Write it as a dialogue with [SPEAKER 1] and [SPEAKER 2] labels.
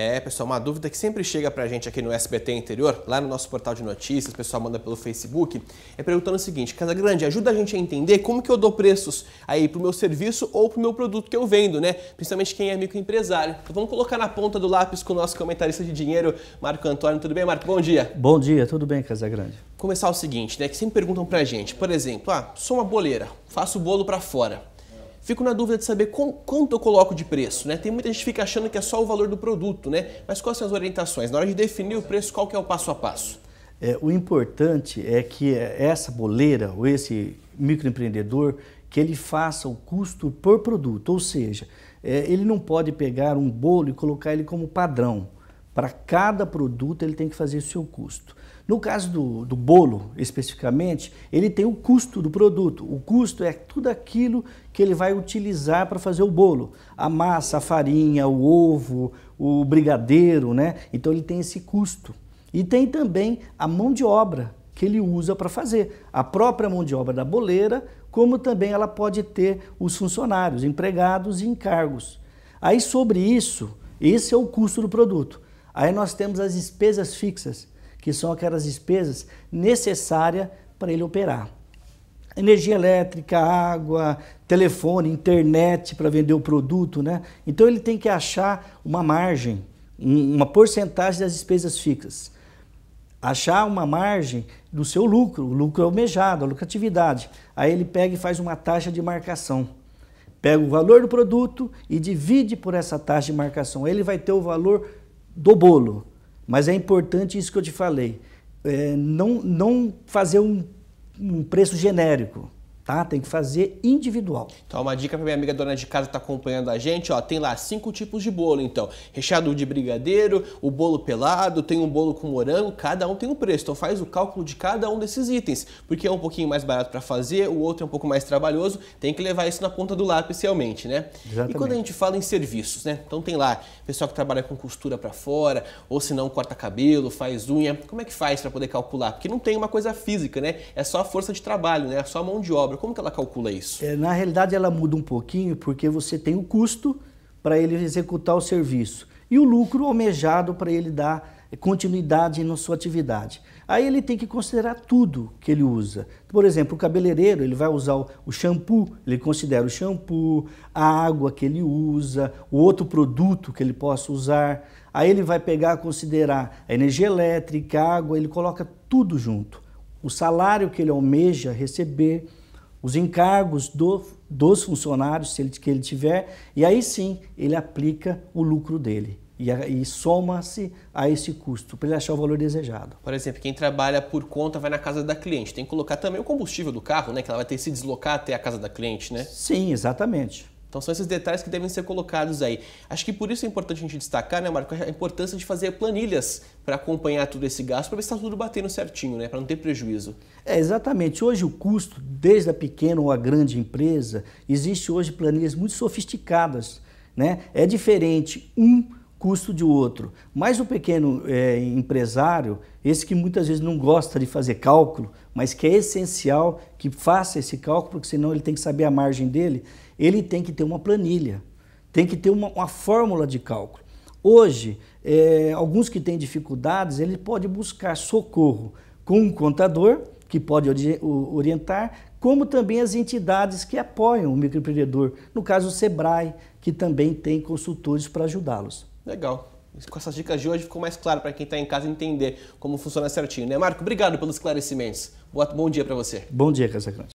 [SPEAKER 1] É, pessoal, uma dúvida que sempre chega pra gente aqui no SBT Interior, lá no nosso portal de notícias, o pessoal manda pelo Facebook, é perguntando o seguinte, Casa Grande, ajuda a gente a entender como que eu dou preços aí pro meu serviço ou pro meu produto que eu vendo, né? Principalmente quem é microempresário. Então vamos colocar na ponta do lápis com o nosso comentarista de dinheiro, Marco Antônio. Tudo bem, Marco? Bom dia.
[SPEAKER 2] Bom dia, tudo bem, Casa Grande.
[SPEAKER 1] Começar o seguinte, né, que sempre perguntam pra gente, por exemplo, ah, sou uma boleira, faço bolo para fora fico na dúvida de saber com, quanto eu coloco de preço, né? Tem muita gente que fica achando que é só o valor do produto, né? Mas quais são as orientações? Na hora de definir o preço, qual que é o passo a
[SPEAKER 2] passo? É, o importante é que essa boleira ou esse microempreendedor que ele faça o custo por produto, ou seja, é, ele não pode pegar um bolo e colocar ele como padrão. Para cada produto ele tem que fazer o seu custo. No caso do, do bolo, especificamente, ele tem o custo do produto. O custo é tudo aquilo que ele vai utilizar para fazer o bolo. A massa, a farinha, o ovo, o brigadeiro, né? Então ele tem esse custo. E tem também a mão de obra que ele usa para fazer. A própria mão de obra da boleira, como também ela pode ter os funcionários, empregados e encargos. Aí sobre isso, esse é o custo do produto. Aí nós temos as despesas fixas, que são aquelas despesas necessárias para ele operar. Energia elétrica, água, telefone, internet para vender o produto, né? Então ele tem que achar uma margem, uma porcentagem das despesas fixas. Achar uma margem do seu lucro, o lucro é almejado, a lucratividade. Aí ele pega e faz uma taxa de marcação pega o valor do produto e divide por essa taxa de marcação. Ele vai ter o valor do bolo. Mas é importante isso que eu te falei, é, não, não fazer um, um preço genérico. Tá? Tem que fazer individual.
[SPEAKER 1] Então, uma dica para minha amiga dona de casa que tá acompanhando a gente, ó, tem lá cinco tipos de bolo, então. Recheado de brigadeiro, o bolo pelado, tem um bolo com morango, cada um tem um preço. Então faz o cálculo de cada um desses itens, porque é um pouquinho mais barato para fazer, o outro é um pouco mais trabalhoso, tem que levar isso na ponta do lápis realmente, né? Exatamente. E quando a gente fala em serviços, né? Então tem lá pessoal que trabalha com costura para fora, ou se não corta cabelo, faz unha. Como é que faz para poder calcular? Porque não tem uma coisa física, né? É só a força de trabalho, né? É só a mão de obra. Como que ela
[SPEAKER 2] calcula isso? É, na realidade, ela muda um pouquinho porque você tem o custo para ele executar o serviço e o lucro almejado para ele dar continuidade na sua atividade. Aí ele tem que considerar tudo que ele usa. Por exemplo, o cabeleireiro, ele vai usar o shampoo, ele considera o shampoo, a água que ele usa, o outro produto que ele possa usar. Aí ele vai pegar, considerar a energia elétrica, a água, ele coloca tudo junto. O salário que ele almeja receber, os encargos do, dos funcionários se ele, que ele tiver, e aí sim ele aplica o lucro dele. E, e soma-se a esse custo para ele achar o valor desejado.
[SPEAKER 1] Por exemplo, quem trabalha por conta vai na casa da cliente, tem que colocar também o combustível do carro, né? Que ela vai ter que se deslocar até a casa da cliente, né? Sim, exatamente. Então são esses detalhes que devem ser colocados aí. Acho que por isso é importante a gente destacar, né, Marco, a importância de fazer planilhas para acompanhar todo esse gasto, para ver se
[SPEAKER 2] está tudo batendo certinho, né, para não ter prejuízo. É, exatamente. Hoje o custo, desde a pequena ou a grande empresa, existe hoje planilhas muito sofisticadas. Né? É diferente um custo de outro. Mas o pequeno é, empresário, esse que muitas vezes não gosta de fazer cálculo, mas que é essencial que faça esse cálculo, porque senão ele tem que saber a margem dele, ele tem que ter uma planilha, tem que ter uma, uma fórmula de cálculo. Hoje, é, alguns que têm dificuldades, ele pode buscar socorro com um contador, que pode orientar, como também as entidades que apoiam o microempreendedor, no caso o SEBRAE, que também tem consultores para ajudá-los.
[SPEAKER 1] Legal. Com essas dicas de hoje ficou mais claro para quem está em casa entender como funciona certinho, né, Marco? Obrigado pelos esclarecimentos. Bom dia para você.
[SPEAKER 2] Bom dia, Casagrande.